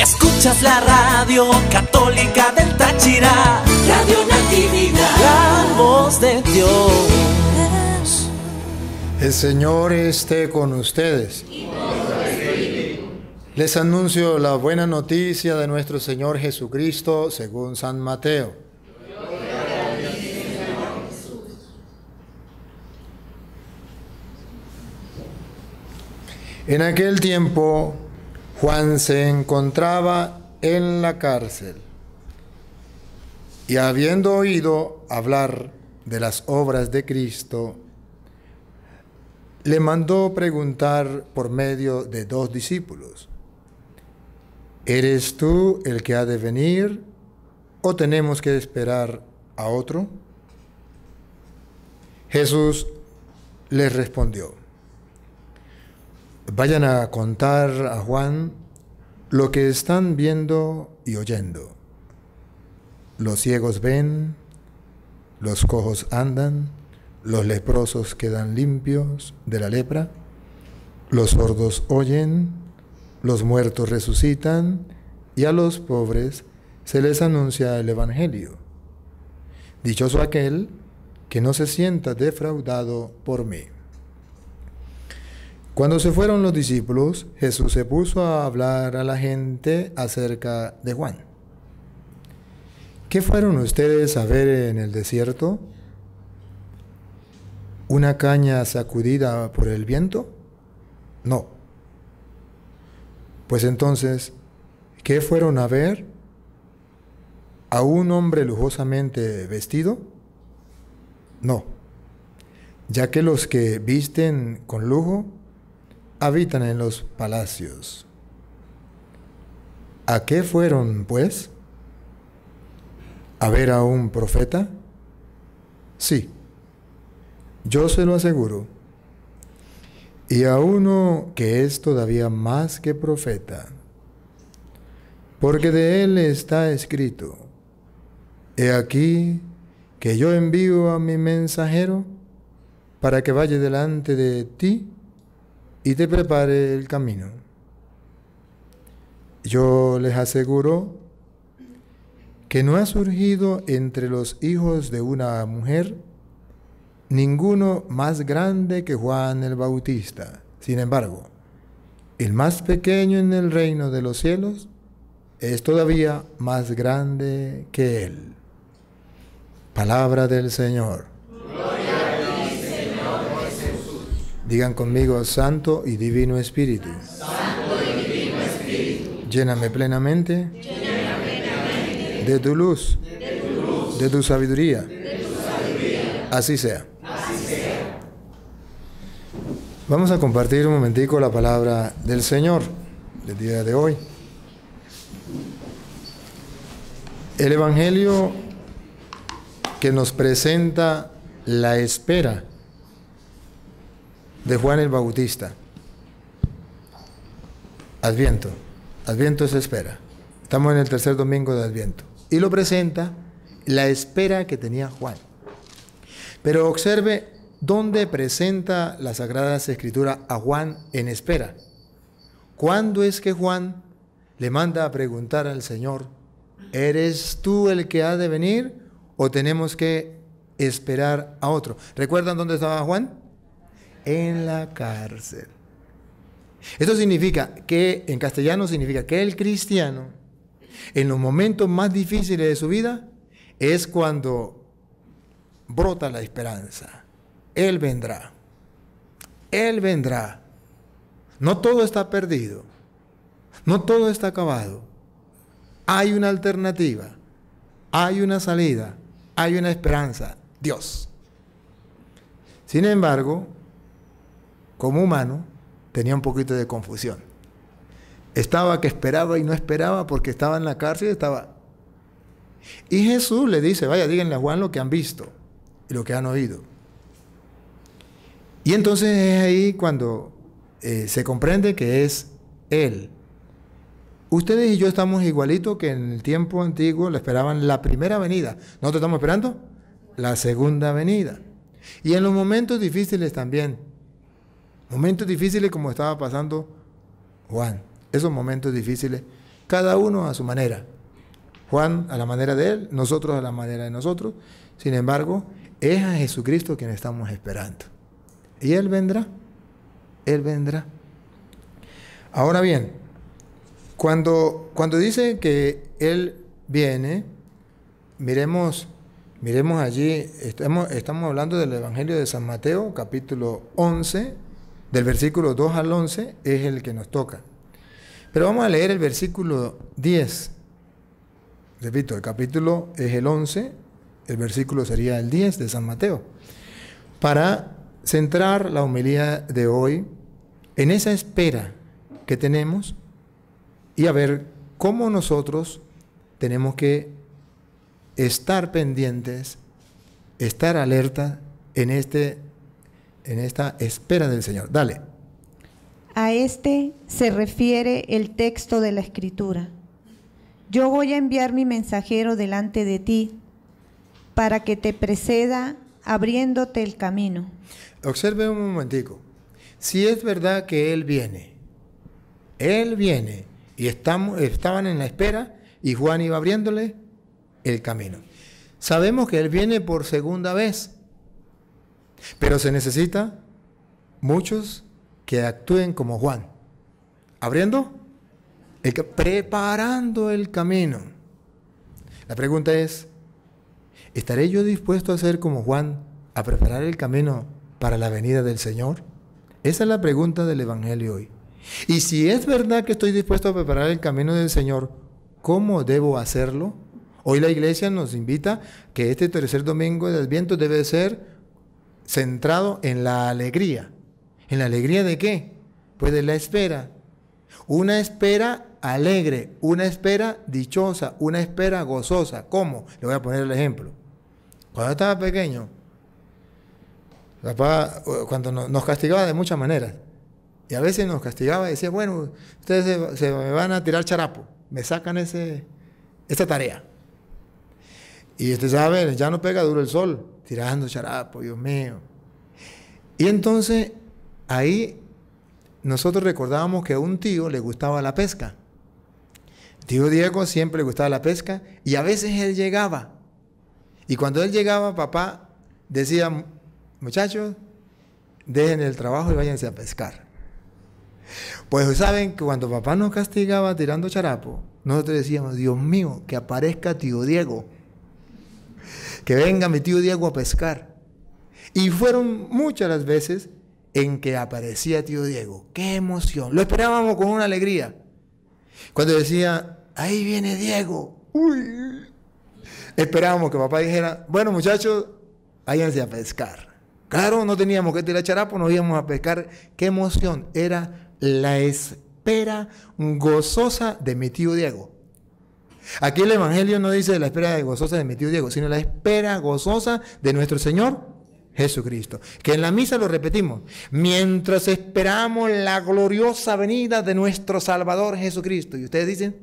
Escuchas la radio católica del Táchira, Radio Natividad, la voz de Dios. El Señor esté con ustedes. Les anuncio la buena noticia de nuestro Señor Jesucristo según San Mateo. En aquel tiempo Juan se encontraba en la cárcel y habiendo oído hablar de las obras de Cristo, le mandó preguntar por medio de dos discípulos, ¿eres tú el que ha de venir o tenemos que esperar a otro? Jesús les respondió, Vayan a contar a Juan lo que están viendo y oyendo. Los ciegos ven, los cojos andan, los leprosos quedan limpios de la lepra, los sordos oyen, los muertos resucitan y a los pobres se les anuncia el Evangelio. Dichoso aquel que no se sienta defraudado por mí. Cuando se fueron los discípulos, Jesús se puso a hablar a la gente acerca de Juan. ¿Qué fueron ustedes a ver en el desierto? ¿Una caña sacudida por el viento? No. Pues entonces, ¿qué fueron a ver? ¿A un hombre lujosamente vestido? No. Ya que los que visten con lujo habitan en los palacios. ¿A qué fueron, pues? ¿A ver a un profeta? Sí, yo se lo aseguro. Y a uno que es todavía más que profeta, porque de él está escrito, He aquí que yo envío a mi mensajero para que vaya delante de ti y te prepare el camino. Yo les aseguro que no ha surgido entre los hijos de una mujer ninguno más grande que Juan el Bautista. Sin embargo, el más pequeño en el reino de los cielos es todavía más grande que él. Palabra del Señor. Gloria Digan conmigo, Santo y Divino Espíritu. Santo y Divino Espíritu. Lléname plenamente, Lléname plenamente de, tu luz, de tu sabiduría. De tu sabiduría. Así, sea. Así sea. Vamos a compartir un momentico la palabra del Señor del día de hoy. El Evangelio que nos presenta la espera de Juan el Bautista. Adviento. Adviento es espera. Estamos en el tercer domingo de Adviento. Y lo presenta la espera que tenía Juan. Pero observe dónde presenta la Sagrada Escritura a Juan en espera. ¿Cuándo es que Juan le manda a preguntar al Señor, ¿eres tú el que ha de venir o tenemos que esperar a otro? ¿Recuerdan dónde estaba Juan? en la cárcel. Esto significa que, en castellano significa que el cristiano, en los momentos más difíciles de su vida, es cuando brota la esperanza. Él vendrá. Él vendrá. No todo está perdido. No todo está acabado. Hay una alternativa. Hay una salida. Hay una esperanza. Dios. Sin embargo, como humano, tenía un poquito de confusión. Estaba que esperaba y no esperaba porque estaba en la cárcel, estaba... Y Jesús le dice, vaya, díganle a Juan lo que han visto y lo que han oído. Y entonces es ahí cuando eh, se comprende que es Él. Ustedes y yo estamos igualitos que en el tiempo antiguo le esperaban la primera venida. ¿No estamos esperando? La segunda venida. Y en los momentos difíciles también Momentos difíciles como estaba pasando Juan. Esos momentos difíciles, cada uno a su manera. Juan a la manera de él, nosotros a la manera de nosotros. Sin embargo, es a Jesucristo quien estamos esperando. Y Él vendrá. Él vendrá. Ahora bien, cuando, cuando dice que Él viene, miremos, miremos allí, estamos, estamos hablando del Evangelio de San Mateo, capítulo 11 del versículo 2 al 11 es el que nos toca. Pero vamos a leer el versículo 10. Repito, el capítulo es el 11, el versículo sería el 10 de San Mateo. Para centrar la homilía de hoy en esa espera que tenemos y a ver cómo nosotros tenemos que estar pendientes, estar alerta en este en esta espera del Señor. Dale. A este se refiere el texto de la Escritura. Yo voy a enviar mi mensajero delante de ti para que te preceda abriéndote el camino. Observe un momentico. Si es verdad que Él viene, Él viene y estamos, estaban en la espera y Juan iba abriéndole el camino. Sabemos que Él viene por segunda vez pero se necesita muchos que actúen como Juan, abriendo, preparando el camino. La pregunta es, ¿estaré yo dispuesto a ser como Juan, a preparar el camino para la venida del Señor? Esa es la pregunta del Evangelio hoy. Y si es verdad que estoy dispuesto a preparar el camino del Señor, ¿cómo debo hacerlo? Hoy la iglesia nos invita que este tercer domingo de Adviento debe ser centrado en la alegría. ¿En la alegría de qué? Pues de la espera. Una espera alegre, una espera dichosa, una espera gozosa. ¿Cómo? Le voy a poner el ejemplo. Cuando estaba pequeño, eh, cuando nos castigaba de muchas maneras, y a veces nos castigaba y decía, bueno, ustedes se, me van a tirar charapo, me sacan ese, esta tarea. Y usted sabe, ya no pega duro el sol tirando charapo, Dios mío. Y entonces ahí nosotros recordábamos que a un tío le gustaba la pesca. Tío Diego siempre le gustaba la pesca y a veces él llegaba. Y cuando él llegaba, papá decía, muchachos, dejen el trabajo y váyanse a pescar. Pues saben que cuando papá nos castigaba tirando charapo, nosotros decíamos, Dios mío, que aparezca tío Diego que venga mi tío Diego a pescar. Y fueron muchas las veces en que aparecía tío Diego. ¡Qué emoción! Lo esperábamos con una alegría. Cuando decía, ahí viene Diego. ¡Uy! Esperábamos que papá dijera, bueno muchachos, váyanse a pescar. Claro, no teníamos que tirar charapo, nos íbamos a pescar. ¡Qué emoción! Era la espera gozosa de mi tío Diego. Aquí el Evangelio no dice de la espera gozosa de mi tío Diego, sino la espera gozosa de nuestro Señor Jesucristo. Que en la misa lo repetimos. Mientras esperamos la gloriosa venida de nuestro Salvador Jesucristo. Y ustedes dicen,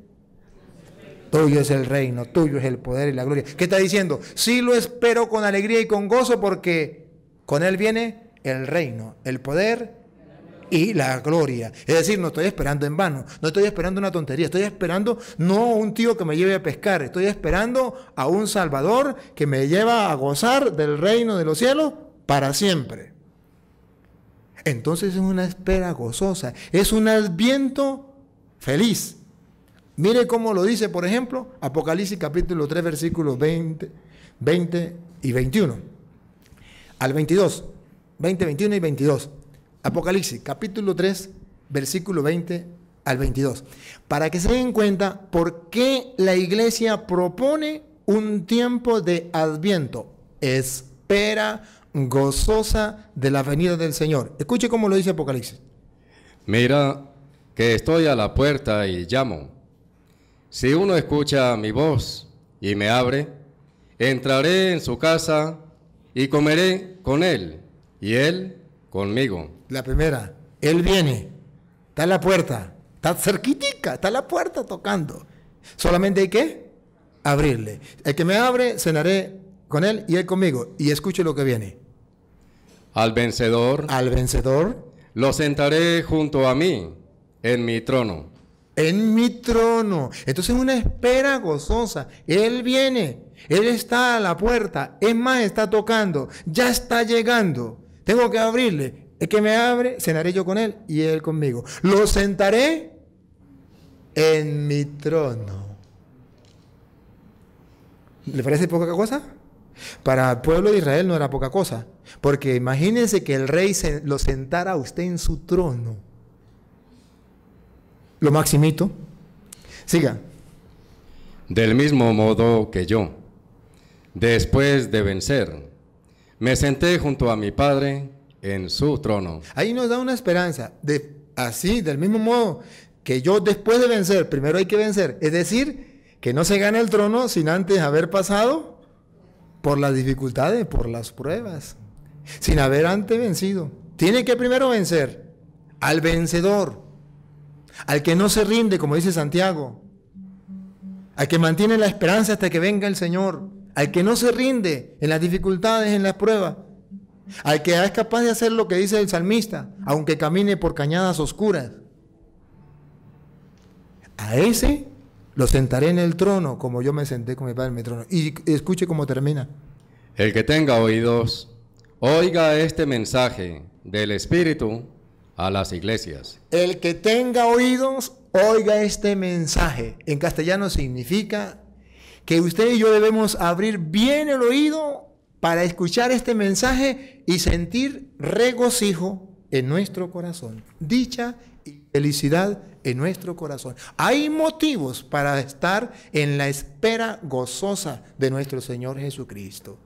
tuyo es el reino, tuyo es el poder y la gloria. ¿Qué está diciendo? Sí lo espero con alegría y con gozo porque con Él viene el reino, el poder y la gloria. Es decir, no estoy esperando en vano, no estoy esperando una tontería, estoy esperando no un tío que me lleve a pescar, estoy esperando a un Salvador que me lleva a gozar del reino de los cielos para siempre. Entonces es una espera gozosa, es un adviento feliz. Mire cómo lo dice, por ejemplo, Apocalipsis capítulo 3, versículos 20, 20 y 21. Al 22, 20, 21 y 22. Apocalipsis, capítulo 3, versículo 20 al 22. Para que se den cuenta por qué la iglesia propone un tiempo de adviento. Espera gozosa de la venida del Señor. Escuche cómo lo dice Apocalipsis. Mira que estoy a la puerta y llamo. Si uno escucha mi voz y me abre, entraré en su casa y comeré con él y él Conmigo. La primera, él viene, está en la puerta, está cerquitica, está en la puerta tocando. Solamente hay que abrirle. El que me abre, cenaré con él y él conmigo. Y escuche lo que viene. Al vencedor. Al vencedor. Lo sentaré junto a mí, en mi trono. En mi trono. Entonces una espera gozosa. Él viene. Él está a la puerta. Es más, está tocando. Ya está llegando. Tengo que abrirle. es que me abre, cenaré yo con él y él conmigo. Lo sentaré en mi trono. ¿Le parece poca cosa? Para el pueblo de Israel no era poca cosa. Porque imagínense que el rey lo sentara a usted en su trono. Lo maximito. Siga. Del mismo modo que yo, después de vencer, me senté junto a mi Padre en su trono. Ahí nos da una esperanza, de, así, del mismo modo que yo después de vencer, primero hay que vencer, es decir, que no se gana el trono sin antes haber pasado por las dificultades, por las pruebas, sin haber antes vencido. Tiene que primero vencer al vencedor, al que no se rinde, como dice Santiago, al que mantiene la esperanza hasta que venga el Señor al que no se rinde en las dificultades, en las pruebas, al que es capaz de hacer lo que dice el salmista, aunque camine por cañadas oscuras. A ese lo sentaré en el trono, como yo me senté con mi padre en mi trono. Y escuche cómo termina. El que tenga oídos, oiga este mensaje del Espíritu a las iglesias. El que tenga oídos, oiga este mensaje. En castellano significa que usted y yo debemos abrir bien el oído para escuchar este mensaje y sentir regocijo en nuestro corazón, dicha y felicidad en nuestro corazón. Hay motivos para estar en la espera gozosa de nuestro Señor Jesucristo.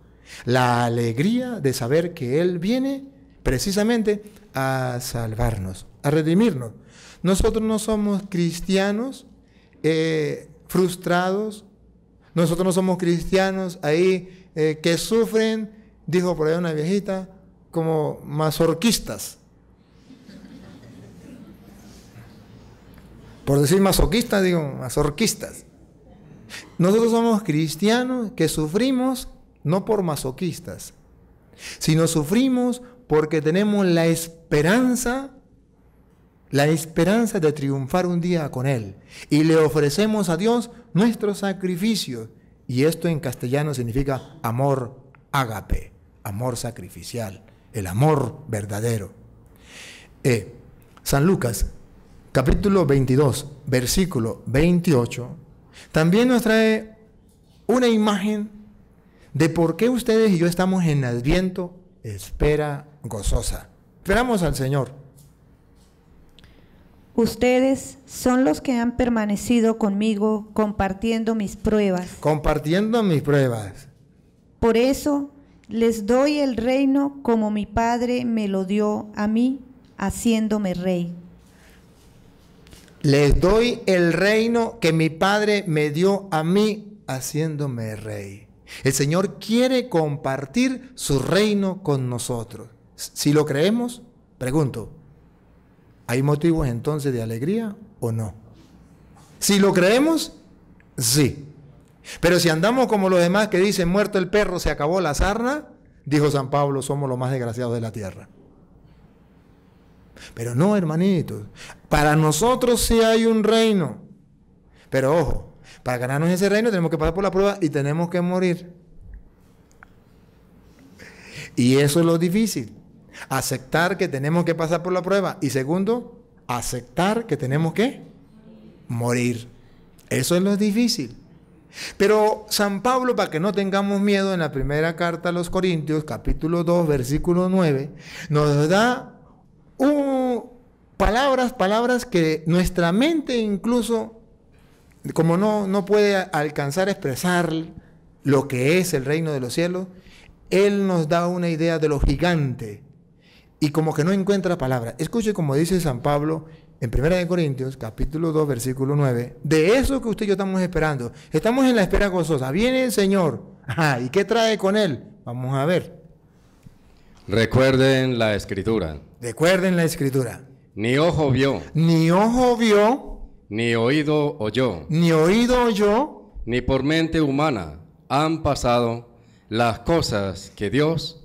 La alegría de saber que Él viene precisamente a salvarnos, a redimirnos. Nosotros no somos cristianos eh, frustrados, nosotros no somos cristianos ahí eh, que sufren, dijo por ahí una viejita, como masorquistas. Por decir masoquistas, digo masorquistas. Nosotros somos cristianos que sufrimos no por masoquistas, sino sufrimos porque tenemos la esperanza la esperanza de triunfar un día con Él. Y le ofrecemos a Dios nuestro sacrificio Y esto en castellano significa amor ágape, amor sacrificial, el amor verdadero. Eh, San Lucas, capítulo 22, versículo 28, también nos trae una imagen de por qué ustedes y yo estamos en Adviento, espera gozosa. Esperamos al Señor. Ustedes son los que han permanecido conmigo compartiendo mis pruebas. Compartiendo mis pruebas. Por eso les doy el reino como mi Padre me lo dio a mí, haciéndome rey. Les doy el reino que mi Padre me dio a mí, haciéndome rey. El Señor quiere compartir su reino con nosotros. Si lo creemos, pregunto, ¿Hay motivos entonces de alegría o no? Si lo creemos, sí. Pero si andamos como los demás que dicen, muerto el perro, se acabó la sarna, dijo San Pablo, somos los más desgraciados de la tierra. Pero no, hermanitos, para nosotros sí hay un reino. Pero ojo, para ganarnos ese reino tenemos que pasar por la prueba y tenemos que morir. Y eso es lo difícil. Aceptar que tenemos que pasar por la prueba. Y segundo, aceptar que tenemos que morir. Eso es lo difícil. Pero San Pablo, para que no tengamos miedo, en la primera carta a los Corintios, capítulo 2, versículo 9, nos da palabras, palabras que nuestra mente incluso, como no, no puede alcanzar a expresar lo que es el reino de los cielos, Él nos da una idea de lo gigante y como que no encuentra palabra. Escuche como dice San Pablo en 1 Corintios, capítulo 2, versículo 9. De eso que usted y yo estamos esperando. Estamos en la espera gozosa. Viene el Señor. Ajá, ah, ¿Y qué trae con Él? Vamos a ver. Recuerden la escritura. Recuerden la escritura. Ni ojo vio. Ni ojo vio. Ni oído oyó. Ni oído oyó. Ni por mente humana han pasado las cosas que Dios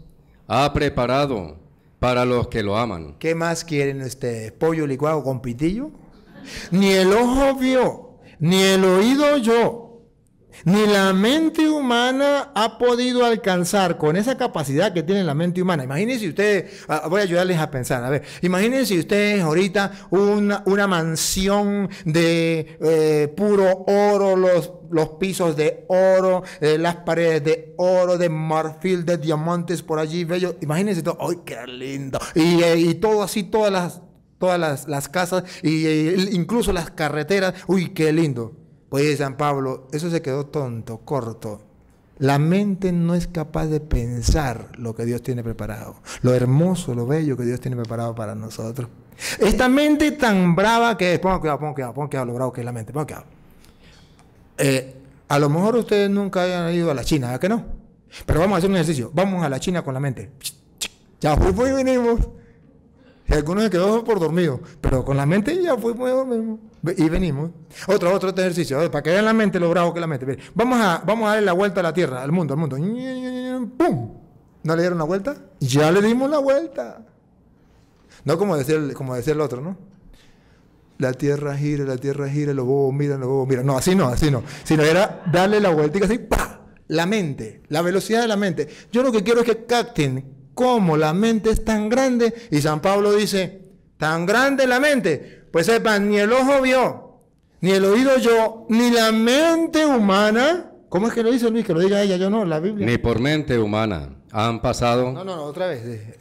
ha preparado para los que lo aman. ¿Qué más quieren este ¿Pollo licuado con pitillo? Ni el ojo vio, ni el oído yo ni la mente humana ha podido alcanzar con esa capacidad que tiene la mente humana. Imagínense ustedes, ah, voy a ayudarles a pensar, a ver, imagínense ustedes ahorita una, una mansión de eh, puro oro, los, pisos de oro, eh, las paredes de oro, de marfil, de diamantes por allí, bello. Imagínense todo, ¡ay, qué lindo! Y, eh, y todo así, todas las, todas las, casas, y, incluso las carreteras, ¡uy, qué lindo! Oye, San Pablo, eso se quedó tonto, corto. La mente no es capaz de pensar lo que Dios tiene preparado, lo hermoso, lo bello que Dios tiene preparado para nosotros. Esta mente tan brava que es, ponga cuidado, ponga cuidado, ponga cuidado lo bravo que es la mente, ponga cuidado. Eh, a lo mejor ustedes nunca hayan ido a la China, ¿verdad que no? Pero vamos a hacer un ejercicio, vamos a la China con la mente. Ya fuimos y venimos. algunos se quedó por dormido, pero con la mente ya fuimos y dormimos. Y venimos. Otro, otro ejercicio, para que vean la mente lo bravo que la mente. Vamos a, vamos a darle la vuelta a la Tierra, al mundo, al mundo. ¡Pum! ¿No le dieron la vuelta? Ya le dimos la vuelta. No como decía, como decía el otro, ¿no? La Tierra gira, la Tierra gira, los bobos miran, los bobos miran. No, así no, así no. Sino era darle la vuelta y así, ¡pa! La mente, la velocidad de la mente. Yo lo que quiero es que capten cómo la mente es tan grande. Y San Pablo dice, tan grande la mente pues sepan, ni el ojo vio, ni el oído yo, ni la mente humana. ¿Cómo es que lo dice Luis? Que lo diga ella, yo no, la Biblia. Ni por mente humana han pasado. No, no, no, otra vez.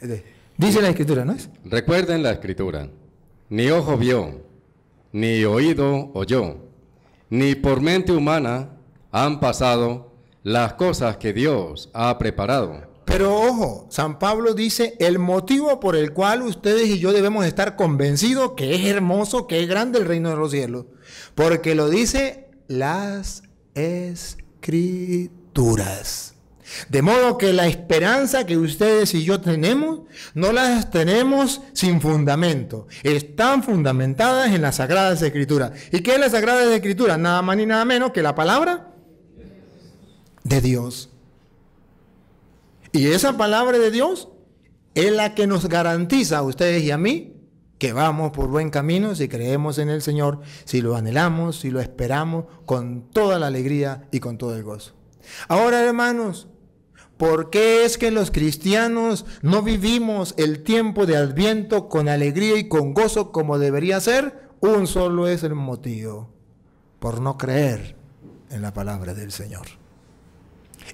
Dice la escritura, ¿no es? Recuerden la escritura. Ni ojo vio, ni oído oyó, ni por mente humana han pasado las cosas que Dios ha preparado pero ojo, San Pablo dice, el motivo por el cual ustedes y yo debemos estar convencidos que es hermoso, que es grande el reino de los cielos, porque lo dice las escrituras. De modo que la esperanza que ustedes y yo tenemos, no las tenemos sin fundamento. Están fundamentadas en las Sagradas Escrituras. ¿Y qué es la Sagradas Escrituras? Nada más ni nada menos que la palabra de Dios. Y esa palabra de Dios es la que nos garantiza a ustedes y a mí que vamos por buen camino si creemos en el Señor, si lo anhelamos, si lo esperamos con toda la alegría y con todo el gozo. Ahora, hermanos, ¿por qué es que los cristianos no vivimos el tiempo de Adviento con alegría y con gozo como debería ser? Un solo es el motivo, por no creer en la palabra del Señor.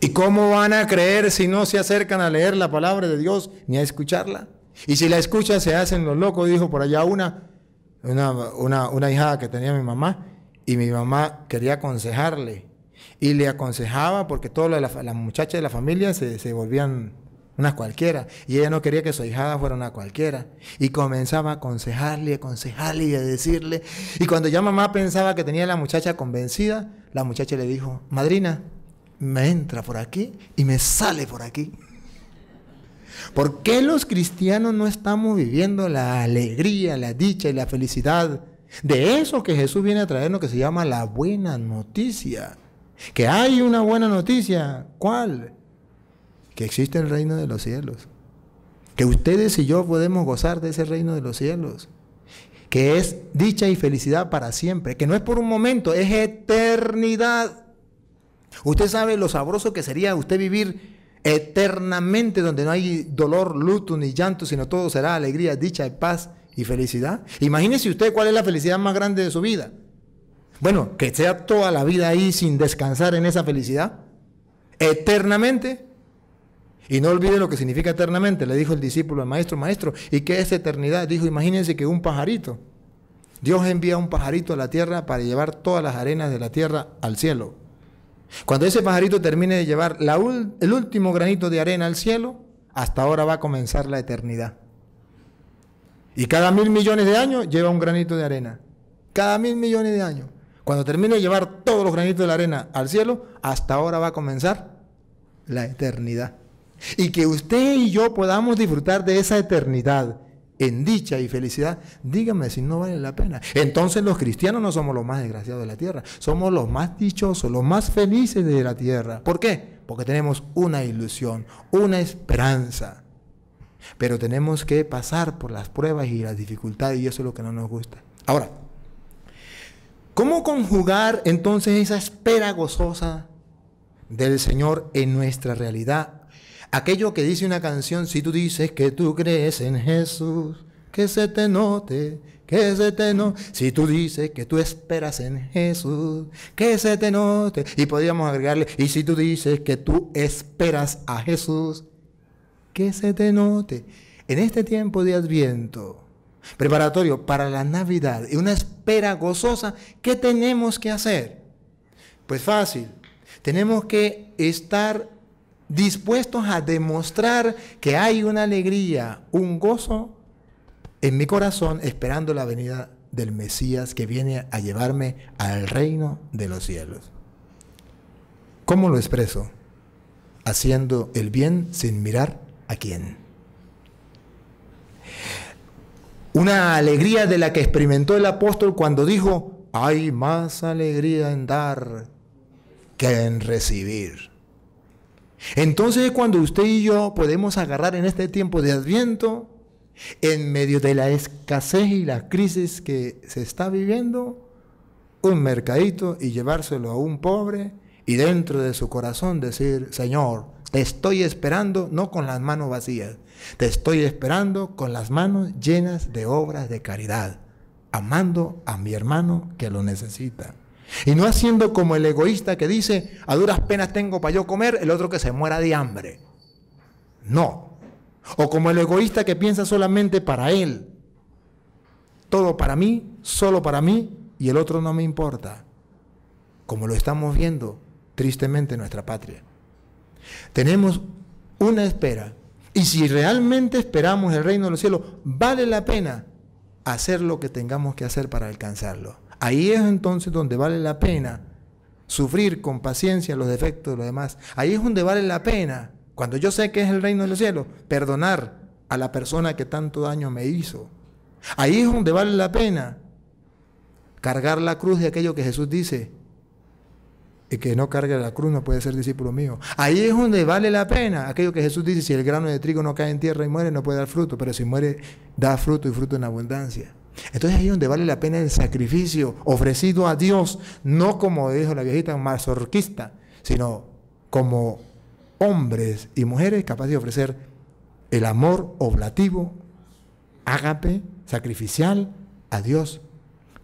¿Y cómo van a creer si no se acercan a leer la palabra de Dios ni a escucharla? Y si la escuchan se hacen los locos, dijo por allá una, una, una, hijada que tenía mi mamá, y mi mamá quería aconsejarle, y le aconsejaba porque todas las, muchachas de la familia se, se volvían unas cualquiera, y ella no quería que su hijada fuera una cualquiera, y comenzaba a aconsejarle, aconsejarle y a decirle, y cuando ya mamá pensaba que tenía la muchacha convencida, la muchacha le dijo, madrina, me entra por aquí y me sale por aquí. ¿Por qué los cristianos no estamos viviendo la alegría, la dicha y la felicidad de eso que Jesús viene a traernos que se llama la buena noticia? Que hay una buena noticia. ¿Cuál? Que existe el reino de los cielos. Que ustedes y yo podemos gozar de ese reino de los cielos. Que es dicha y felicidad para siempre. Que no es por un momento, es eternidad. Usted sabe lo sabroso que sería usted vivir eternamente donde no hay dolor, luto ni llanto, sino todo será alegría, dicha, paz y felicidad. Imagínese usted cuál es la felicidad más grande de su vida. Bueno, que sea toda la vida ahí sin descansar en esa felicidad. Eternamente. Y no olvide lo que significa eternamente. Le dijo el discípulo al maestro, maestro, ¿y qué es eternidad? Dijo, imagínense que un pajarito. Dios envía un pajarito a la tierra para llevar todas las arenas de la tierra al cielo. Cuando ese pajarito termine de llevar la el último granito de arena al cielo, hasta ahora va a comenzar la eternidad. Y cada mil millones de años lleva un granito de arena. Cada mil millones de años. Cuando termine de llevar todos los granitos de la arena al cielo, hasta ahora va a comenzar la eternidad. Y que usted y yo podamos disfrutar de esa eternidad en dicha y felicidad, dígame si no vale la pena. Entonces los cristianos no somos los más desgraciados de la tierra, somos los más dichosos, los más felices de la tierra. ¿Por qué? Porque tenemos una ilusión, una esperanza. Pero tenemos que pasar por las pruebas y las dificultades y eso es lo que no nos gusta. Ahora, ¿cómo conjugar entonces esa espera gozosa del Señor en nuestra realidad Aquello que dice una canción, si tú dices que tú crees en Jesús, que se te note, que se te note. Si tú dices que tú esperas en Jesús, que se te note. Y podríamos agregarle, y si tú dices que tú esperas a Jesús, que se te note. En este tiempo de adviento, preparatorio para la Navidad y una espera gozosa, ¿qué tenemos que hacer? Pues fácil, tenemos que estar dispuestos a demostrar que hay una alegría, un gozo en mi corazón esperando la venida del Mesías que viene a llevarme al reino de los cielos. ¿Cómo lo expreso? Haciendo el bien sin mirar a quién. Una alegría de la que experimentó el apóstol cuando dijo, hay más alegría en dar que en recibir. Entonces cuando usted y yo podemos agarrar en este tiempo de adviento, en medio de la escasez y la crisis que se está viviendo, un mercadito y llevárselo a un pobre y dentro de su corazón decir, Señor, te estoy esperando no con las manos vacías, te estoy esperando con las manos llenas de obras de caridad, amando a mi hermano que lo necesita. Y no haciendo como el egoísta que dice, a duras penas tengo para yo comer, el otro que se muera de hambre. No. O como el egoísta que piensa solamente para él. Todo para mí, solo para mí, y el otro no me importa. Como lo estamos viendo tristemente en nuestra patria. Tenemos una espera. Y si realmente esperamos el reino de los cielos, vale la pena hacer lo que tengamos que hacer para alcanzarlo. Ahí es entonces donde vale la pena sufrir con paciencia los defectos de los demás. Ahí es donde vale la pena, cuando yo sé que es el reino de los cielos, perdonar a la persona que tanto daño me hizo. Ahí es donde vale la pena cargar la cruz de aquello que Jesús dice. Y que no cargue la cruz no puede ser discípulo mío. Ahí es donde vale la pena aquello que Jesús dice, si el grano de trigo no cae en tierra y muere, no puede dar fruto, pero si muere, da fruto y fruto en abundancia. Entonces ahí es donde vale la pena el sacrificio ofrecido a Dios, no como dijo la viejita mazorquista, sino como hombres y mujeres capaces de ofrecer el amor oblativo, ágape, sacrificial a Dios,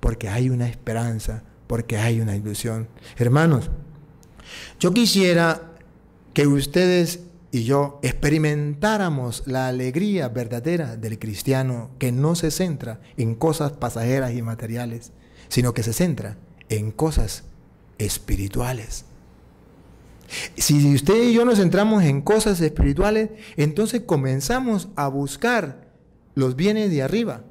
porque hay una esperanza, porque hay una ilusión. Hermanos, yo quisiera que ustedes y yo experimentáramos la alegría verdadera del cristiano que no se centra en cosas pasajeras y materiales, sino que se centra en cosas espirituales. Si usted y yo nos centramos en cosas espirituales, entonces comenzamos a buscar los bienes de arriba.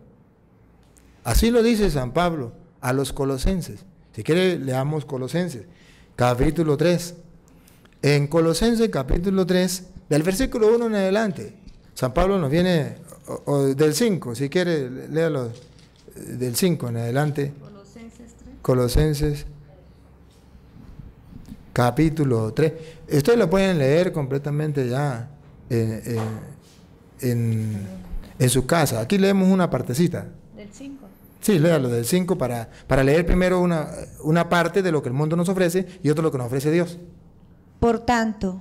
Así lo dice San Pablo a los colosenses. Si quiere, leamos Colosenses, capítulo 3, en Colosenses capítulo 3, del versículo 1 en adelante, San Pablo nos viene, o, del 5, si quiere, léalo eh, del 5 en adelante. Colosenses 3. Colosenses capítulo 3. esto lo pueden leer completamente ya eh, eh, en, su casa. Aquí leemos una partecita. Del 5. Sí, léalo del 5 para, para leer primero una, una, parte de lo que el mundo nos ofrece y otro lo que nos ofrece Dios. Por tanto,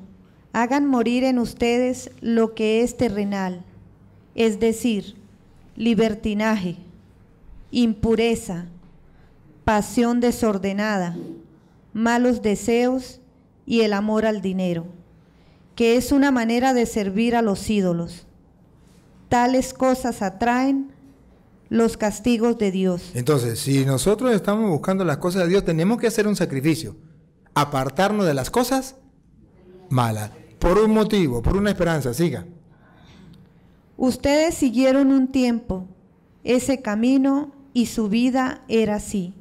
hagan morir en ustedes lo que es terrenal, es decir, libertinaje, impureza, pasión desordenada, malos deseos y el amor al dinero, que es una manera de servir a los ídolos. Tales cosas atraen los castigos de Dios. Entonces, si nosotros estamos buscando las cosas de Dios, tenemos que hacer un sacrificio, apartarnos de las cosas mala. Por un motivo, por una esperanza, siga. Ustedes siguieron un tiempo ese camino y su vida era así.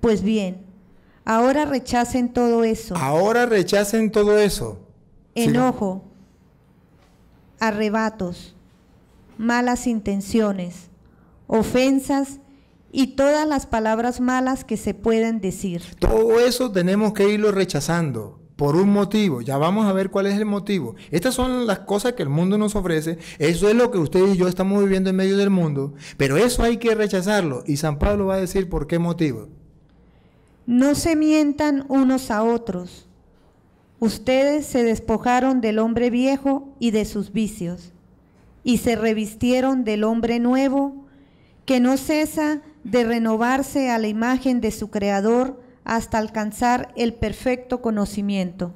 Pues bien, ahora rechacen todo eso. Ahora rechacen todo eso. Enojo, arrebatos, malas intenciones, ofensas y todas las palabras malas que se pueden decir. Todo eso tenemos que irlo rechazando por un motivo. Ya vamos a ver cuál es el motivo. Estas son las cosas que el mundo nos ofrece. Eso es lo que ustedes y yo estamos viviendo en medio del mundo. Pero eso hay que rechazarlo. Y San Pablo va a decir por qué motivo. No se mientan unos a otros. Ustedes se despojaron del hombre viejo y de sus vicios. Y se revistieron del hombre nuevo que no cesa de renovarse a la imagen de su creador hasta alcanzar el perfecto conocimiento.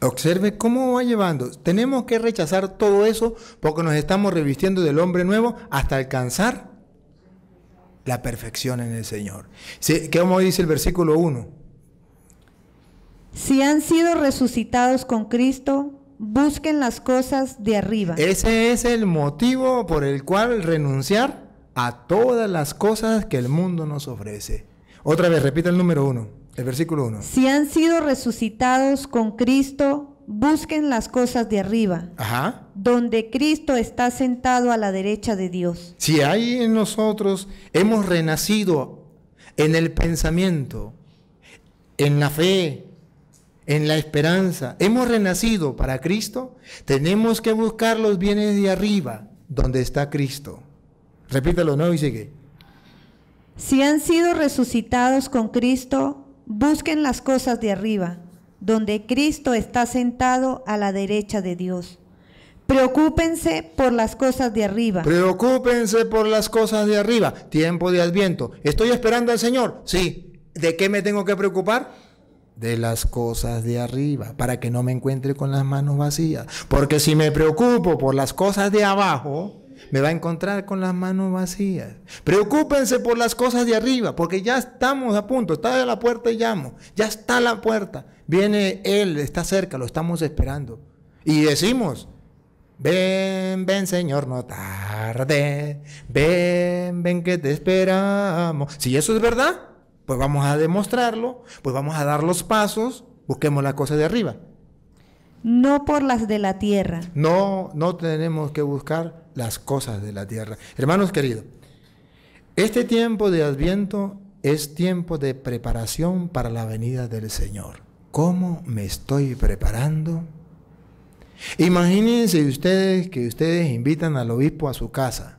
Observe cómo va llevando. Tenemos que rechazar todo eso porque nos estamos revistiendo del hombre nuevo hasta alcanzar la perfección en el Señor. ¿Qué ¿Cómo dice el versículo 1? Si han sido resucitados con Cristo, busquen las cosas de arriba. Ese es el motivo por el cual renunciar a todas las cosas que el mundo nos ofrece. Otra vez, repita el número 1. El versículo 1. Si han sido resucitados con Cristo, busquen las cosas de arriba, donde Cristo está sentado a la derecha de Dios. Si hay en nosotros, hemos renacido en el pensamiento, en la fe, en la esperanza, hemos renacido para Cristo, tenemos que buscar los bienes de arriba, donde está Cristo. repítelo, ¿no? Y sigue. Si han sido resucitados con Cristo, Busquen las cosas de arriba, donde Cristo está sentado a la derecha de Dios. Preocúpense por las cosas de arriba. Preocúpense por las cosas de arriba. Tiempo de adviento. ¿Estoy esperando al Señor? Sí. ¿De qué me tengo que preocupar? De las cosas de arriba, para que no me encuentre con las manos vacías. Porque si me preocupo por las cosas de abajo, me va a encontrar con las manos vacías. Preocúpense por las cosas de arriba, porque ya estamos a punto, está a la puerta y llamo, ya está la puerta. Viene Él, está cerca, lo estamos esperando. Y decimos, Ven, ven Señor, no tarde. Ven, ven que te esperamos. Si eso es verdad, pues vamos a demostrarlo, pues vamos a dar los pasos, busquemos las cosas de arriba. No por las de la tierra. No, no tenemos que buscar las cosas de la tierra. Hermanos queridos, este tiempo de Adviento es tiempo de preparación para la venida del Señor. ¿Cómo me estoy preparando? Imagínense ustedes que ustedes invitan al obispo a su casa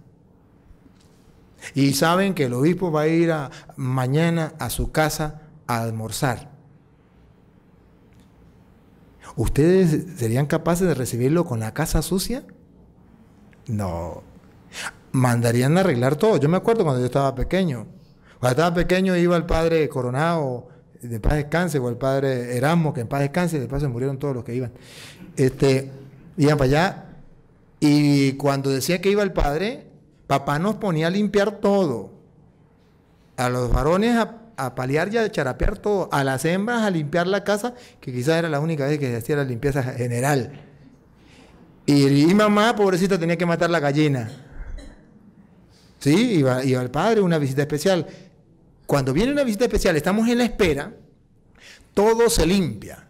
y saben que el obispo va a ir mañana a su casa a almorzar. ¿Ustedes serían capaces de recibirlo con la casa sucia? No. Mandarían a arreglar todo. Yo me acuerdo cuando yo estaba pequeño. Cuando estaba pequeño iba el padre Coronado, de paz descanse, o el padre Erasmo, que en paz descanse, después se murieron todos los que iban. Este, iban para allá. Y cuando decía que iba el padre, papá nos ponía a limpiar todo. A los varones a, a paliar y a charapear todo. A las hembras a limpiar la casa, que quizás era la única vez que se hacía la limpieza general. Y, mamá, pobrecita, tenía que matar la gallina. Sí, iba, el padre, una visita especial. Cuando viene una visita especial, estamos en la espera, todo se limpia,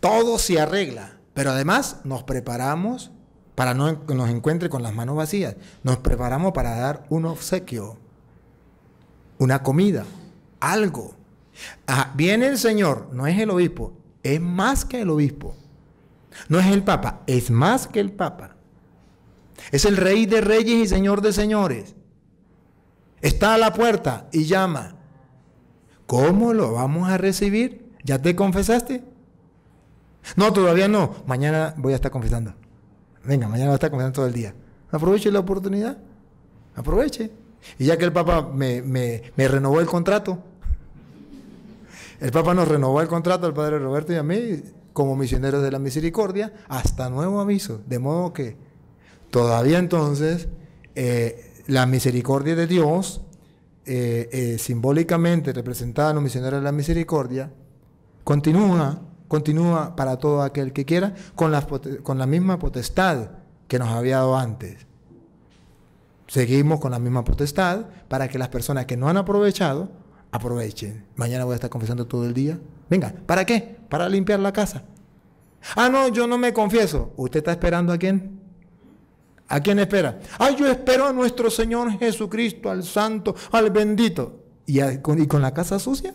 todo se arregla, pero además nos preparamos para no nos encuentre con las manos vacías, nos preparamos para dar un obsequio, una comida, algo. Ah, viene el Señor, no es el obispo, es más que el obispo. No es el Papa, es más que el Papa. Es el Rey de Reyes y Señor de Señores. Está a la puerta y llama. ¿Cómo lo vamos a recibir? ¿Ya te confesaste? No, todavía no. Mañana voy a estar confesando. Venga, mañana voy a estar confesando todo el día. Aproveche la oportunidad. Aproveche. Y ya que el Papa me, me renovó el contrato, el Papa nos renovó el contrato al Padre Roberto y a mí, como misioneros de la misericordia hasta nuevo aviso. De modo que todavía entonces eh, la misericordia de Dios, eh, eh, simbólicamente representada en los misioneros de la misericordia, continúa, continúa para todo aquel que quiera con la, con la misma potestad que nos había dado antes. Seguimos con la misma potestad para que las personas que no han aprovechado aprovechen. Mañana voy a estar confesando todo el día. Venga, ¿para qué? para limpiar la casa. Ah, no, yo no me confieso. ¿Usted está esperando a quién? ¿A quién espera? Ah, yo espero a nuestro Señor Jesucristo, al Santo, al Bendito. ¿Y, con, ¿Y con la casa sucia?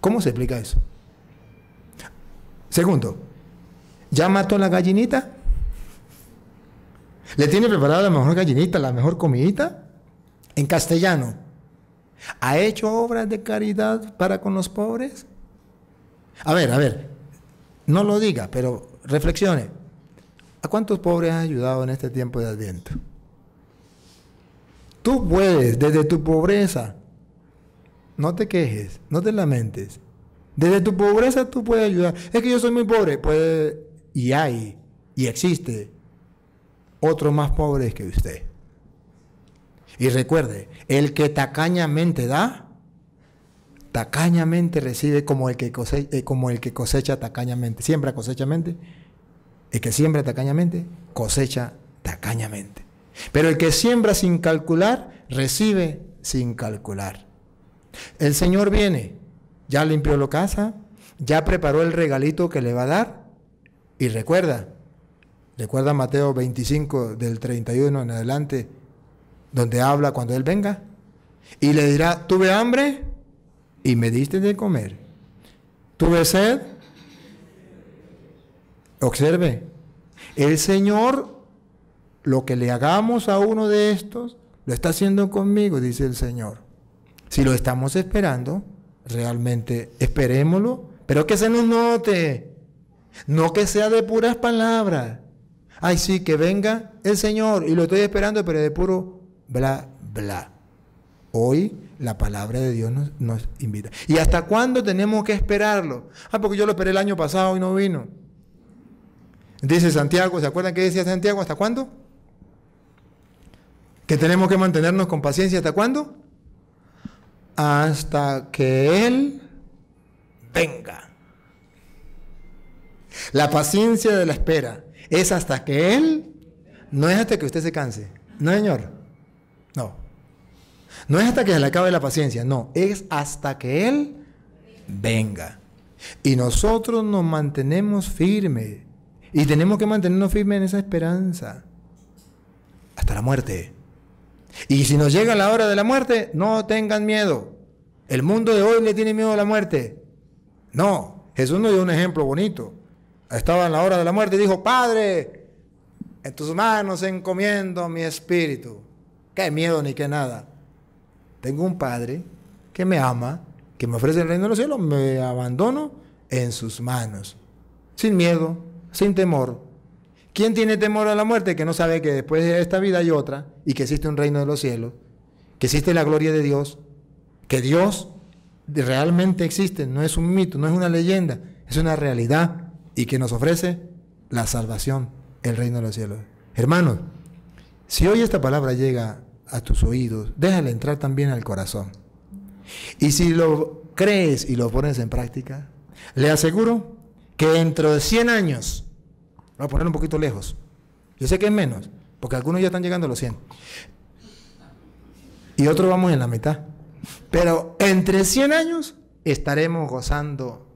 ¿Cómo se explica eso? Segundo, ¿ya mató la gallinita? ¿Le tiene preparada la mejor gallinita, la mejor comidita? En castellano, ¿Ha hecho obras de caridad para con los pobres? A ver, a ver, no lo diga, pero reflexione. ¿A cuántos pobres ha ayudado en este tiempo de adviento? Tú puedes, desde tu pobreza, no te quejes, no te lamentes. Desde tu pobreza tú puedes ayudar. Es que yo soy muy pobre, pues, y hay, y existe otro más pobres que usted. Y recuerde, el que tacañamente da, tacañamente recibe eh, como el que cosecha, tacañamente. Siembra cosechamente. El que siembra tacañamente, cosecha tacañamente. Pero el que siembra sin calcular, recibe sin calcular. El Señor viene, ya limpió la casa, ya preparó el regalito que le va a dar. Y recuerda, recuerda Mateo 25 del 31 en adelante, donde habla cuando Él venga. Y le dirá, tuve hambre y me diste de comer. Tuve sed. Observe, el Señor, lo que le hagamos a uno de estos, lo está haciendo conmigo, dice el Señor. Si lo estamos esperando, realmente esperémoslo, pero que se nos note. No que sea de puras palabras. Ay, sí, que venga el Señor y lo estoy esperando, pero de puro bla, bla. Hoy la palabra de Dios nos, invita. ¿Y hasta cuándo tenemos que esperarlo? Ah, porque yo lo esperé el año pasado y no vino. Dice Santiago, ¿se acuerdan qué decía Santiago? ¿Hasta cuándo? Que tenemos que mantenernos con paciencia. ¿Hasta cuándo? Hasta que Él venga. La paciencia de la espera es hasta que Él, no es hasta que usted se canse. No, señor. No es hasta que se le acabe la paciencia, no, es hasta que Él venga. Y nosotros nos mantenemos firmes. Y tenemos que mantenernos firmes en esa esperanza. Hasta la muerte. Y si nos llega la hora de la muerte, no tengan miedo. El mundo de hoy le tiene miedo a la muerte. No, Jesús nos dio un ejemplo bonito. Estaba en la hora de la muerte y dijo, Padre, en tus manos encomiendo mi espíritu. Qué miedo ni qué nada tengo un padre que me ama, que me ofrece el reino de los cielos, me abandono en sus manos, sin miedo, sin temor. ¿Quién tiene temor a la muerte que no sabe que después de esta vida hay otra y que existe un reino de los cielos, que existe la gloria de Dios, que Dios realmente existe, no es un mito, no es una leyenda, es una realidad y que nos ofrece la salvación, el reino de los cielos? Hermanos, si hoy esta palabra llega a tus oídos, déjale entrar también al corazón. Y si lo crees y lo pones en práctica, le aseguro que dentro de 100 años, voy a poner un poquito lejos, yo sé que es menos, porque algunos ya están llegando a los 100, y otros vamos en la mitad, pero entre 100 años estaremos gozando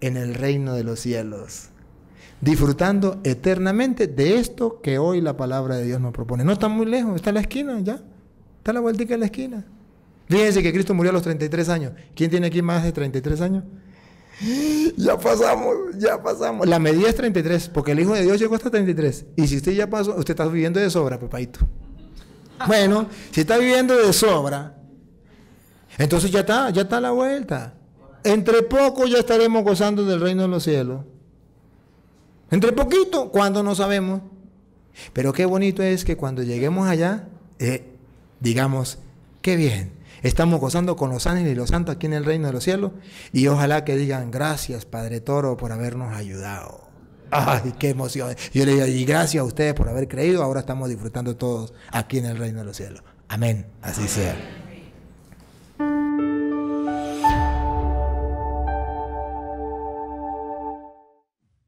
en el reino de los cielos disfrutando eternamente de esto que hoy la palabra de Dios nos propone. No está muy lejos, está en la esquina ya, está la vueltica en la esquina. Fíjense que Cristo murió a los 33 años. ¿Quién tiene aquí más de 33 años? Ya pasamos, ya pasamos. La medida es 33, porque el Hijo de Dios llegó hasta 33. Y si usted ya pasó, usted está viviendo de sobra, papadito. Bueno, si está viviendo de sobra, entonces ya está, ya está la vuelta. Entre poco ya estaremos gozando del reino de los cielos. Entre poquito, cuando no sabemos. Pero qué bonito es que cuando lleguemos allá, eh, digamos, qué bien. Estamos gozando con los ángeles y los santos aquí en el reino de los cielos. Y ojalá que digan gracias, Padre Toro, por habernos ayudado. ¡Ay, qué emoción! Yo le digo, y gracias a ustedes por haber creído. Ahora estamos disfrutando todos aquí en el reino de los cielos. Amén. Así sea.